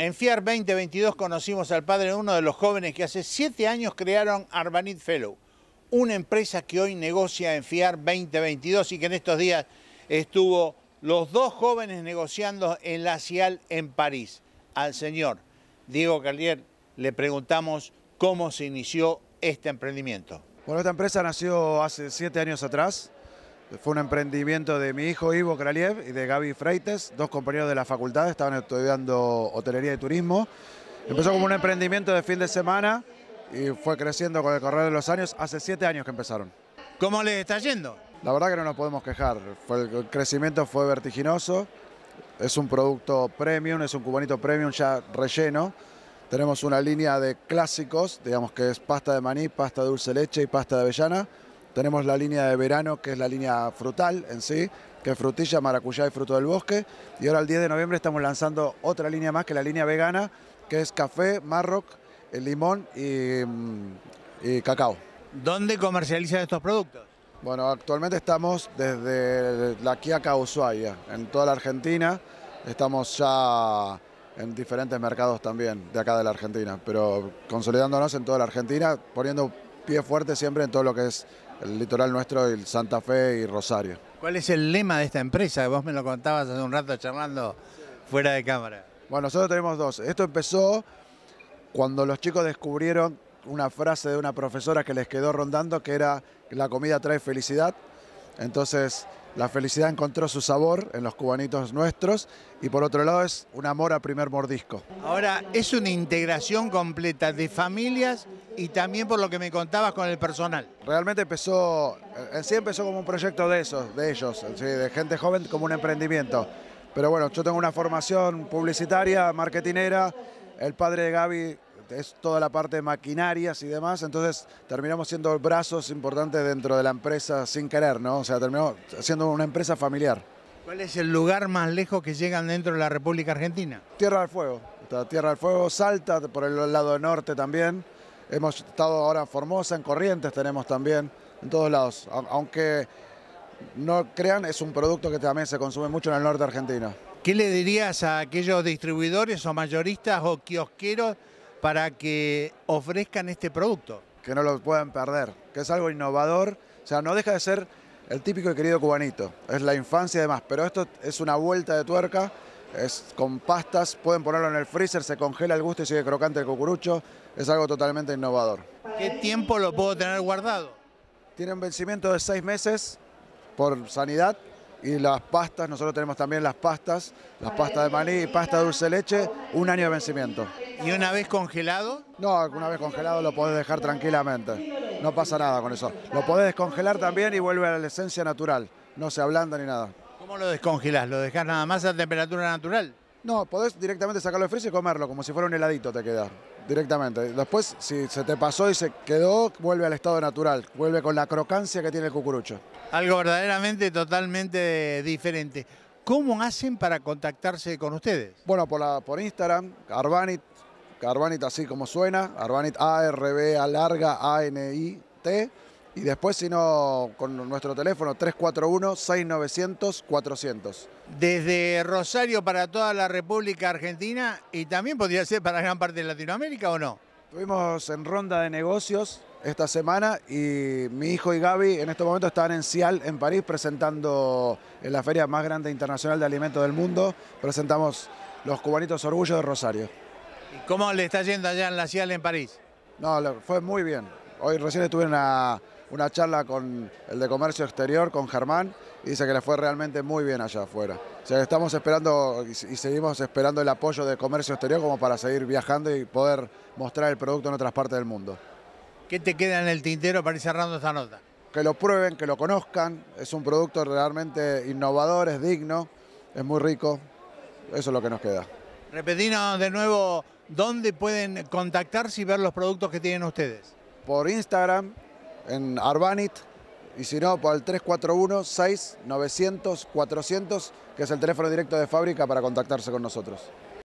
En FIAR 2022 conocimos al padre de uno de los jóvenes que hace siete años crearon Arbanit Fellow, una empresa que hoy negocia en FIAR 2022 y que en estos días estuvo los dos jóvenes negociando en la CIAL en París. Al señor Diego Calier le preguntamos cómo se inició este emprendimiento. Bueno, esta empresa nació hace siete años atrás. Fue un emprendimiento de mi hijo Ivo Kraliev y de Gaby Freites, dos compañeros de la facultad, estaban estudiando hotelería y turismo. Empezó como un emprendimiento de fin de semana y fue creciendo con el correr de los años. Hace siete años que empezaron. ¿Cómo le está yendo? La verdad que no nos podemos quejar. el crecimiento fue vertiginoso. Es un producto premium, es un cubanito premium ya relleno. Tenemos una línea de clásicos, digamos que es pasta de maní, pasta de dulce leche y pasta de avellana. Tenemos la línea de verano, que es la línea frutal en sí, que es frutilla, maracuyá y fruto del bosque. Y ahora el 10 de noviembre estamos lanzando otra línea más, que es la línea vegana, que es café, marroc, eh, limón mm, y, cacao. ¿Dónde comercializan estos productos? Bueno, actualmente estamos desde la Quiaca Ushuaia, en toda la Argentina. Estamos ya en diferentes mercados también de acá de la Argentina, pero consolidándonos en toda la Argentina, poniendo pie fuerte siempre en todo lo que es el litoral nuestro, el Santa Fe y Rosario. ¿Cuál es el lema de esta empresa? Vos me lo contabas hace un rato charlando fuera de cámara. Bueno, nosotros tenemos dos. Esto empezó cuando los chicos descubrieron una frase de una profesora que les quedó rondando que era la comida trae felicidad. Entonces, la felicidad encontró su sabor en los cubanitos nuestros y por otro lado es un amor a primer mordisco. Ahora, es una integración completa de familias y también por lo que me contabas con el personal. Realmente empezó, eh, en sí empezó como un proyecto de esos, de ellos, de gente joven como un emprendimiento. Pero bueno, yo tengo una formación publicitaria, marketinera, el padre de Gaby es toda la parte de maquinarias y demás, entonces terminamos siendo brazos importantes dentro de la empresa sin querer, ¿no? O sea, terminamos siendo una empresa familiar. ¿Cuál es el lugar más lejos que llegan dentro de la República Argentina? Tierra del Fuego. Tierra del Fuego, Salta, por el lado norte también. Hemos estado ahora en Formosa, en Corrientes tenemos también, en todos lados. Aunque no crean, es un producto que también se consume mucho en el norte argentino. ¿Qué le dirías a aquellos distribuidores o mayoristas o kiosqueros para que ofrezcan este producto? Que no lo puedan perder, que es algo innovador, o sea, no deja de ser el típico y querido cubanito, es la infancia y demás, pero esto es una vuelta de tuerca es con pastas, pueden ponerlo en el freezer, se congela el gusto y sigue crocante el cucurucho. Es algo totalmente innovador. ¿Qué tiempo lo puedo tener guardado? Tiene un vencimiento de seis meses por sanidad y las pastas, nosotros tenemos también las pastas, las pastas de maní y pasta dulce leche, un año de vencimiento. ¿Y una vez congelado? No, una vez congelado lo podés dejar tranquilamente, no pasa nada con eso. Lo podés descongelar también y vuelve a la esencia natural, no se ablanda ni nada. ¿Cómo lo descongelas, ¿Lo dejas nada más a temperatura natural? No, podés directamente sacarlo de frío y comerlo, como si fuera un heladito te queda, directamente. Después, si se te pasó y se quedó, vuelve al estado natural, vuelve con la crocancia que tiene el cucurucho. Algo verdaderamente totalmente diferente. ¿Cómo hacen para contactarse con ustedes? Bueno, por, la, por Instagram, Carbanit, Arbanit así como suena, Arbanit A-R-B-A A-N-I-T. Y después, si no, con nuestro teléfono 341-6900-400. Desde Rosario para toda la República Argentina y también podría ser para gran parte de Latinoamérica o no. Estuvimos en ronda de negocios esta semana y mi hijo y Gaby en este momento están en Cial, en París, presentando en la feria más grande internacional de alimentos del mundo. Presentamos los cubanitos Orgullo de Rosario. ¿Y cómo le está yendo allá en la Cial, en París? No, fue muy bien. Hoy recién estuvieron a una charla con el de Comercio Exterior, con Germán, y dice que le fue realmente muy bien allá afuera. O sea, estamos esperando y seguimos esperando el apoyo de Comercio Exterior como para seguir viajando y poder mostrar el producto en otras partes del mundo. ¿Qué te queda en el tintero para ir cerrando esta nota? Que lo prueben, que lo conozcan. Es un producto realmente innovador, es digno, es muy rico. Eso es lo que nos queda. Repetimos de nuevo, ¿dónde pueden contactarse y ver los productos que tienen ustedes? Por Instagram, en Arbanit, y si no, por el 341 6900 400 que es el teléfono directo de fábrica para contactarse con nosotros.